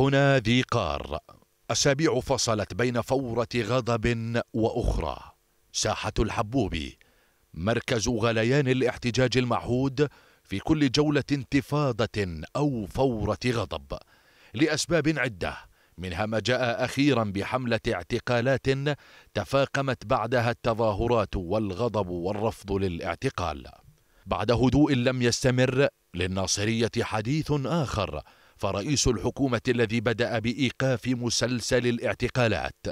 هنا ذي قار أسابيع فصلت بين فورة غضب وأخرى ساحة الحبوبي مركز غليان الاحتجاج المعهود في كل جولة انتفاضة أو فورة غضب لأسباب عدة منها ما جاء أخيرا بحملة اعتقالات تفاقمت بعدها التظاهرات والغضب والرفض للاعتقال بعد هدوء لم يستمر للناصرية حديث آخر فرئيس الحكومة الذي بدأ بإيقاف مسلسل الاعتقالات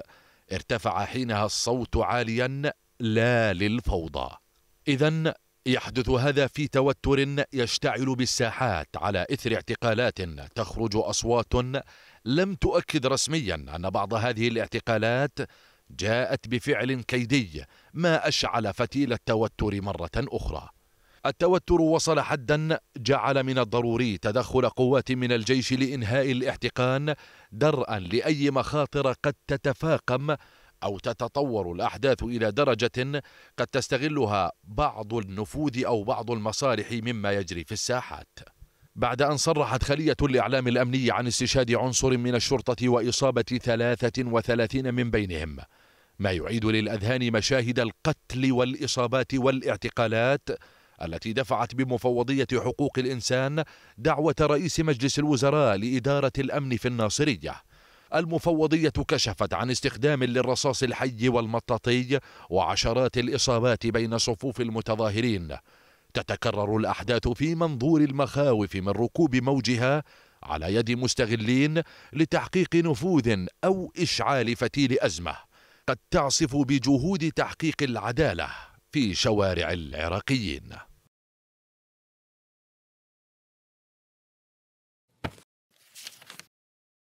ارتفع حينها الصوت عاليا لا للفوضى إذا يحدث هذا في توتر يشتعل بالساحات على إثر اعتقالات تخرج أصوات لم تؤكد رسميا أن بعض هذه الاعتقالات جاءت بفعل كيدي ما أشعل فتيل التوتر مرة أخرى التوتر وصل حدا جعل من الضروري تدخل قوات من الجيش لإنهاء الاحتقان درءا لأي مخاطر قد تتفاقم أو تتطور الأحداث إلى درجة قد تستغلها بعض النفوذ أو بعض المصالح مما يجري في الساحات بعد أن صرحت خلية الإعلام الأمني عن استشهاد عنصر من الشرطة وإصابة 33 من بينهم ما يعيد للأذهان مشاهد القتل والإصابات والاعتقالات التي دفعت بمفوضية حقوق الإنسان دعوة رئيس مجلس الوزراء لإدارة الأمن في الناصرية المفوضية كشفت عن استخدام للرصاص الحي والمطاطي وعشرات الإصابات بين صفوف المتظاهرين تتكرر الأحداث في منظور المخاوف من ركوب موجها على يد مستغلين لتحقيق نفوذ أو إشعال فتيل أزمة قد تعصف بجهود تحقيق العدالة في شوارع العراقيين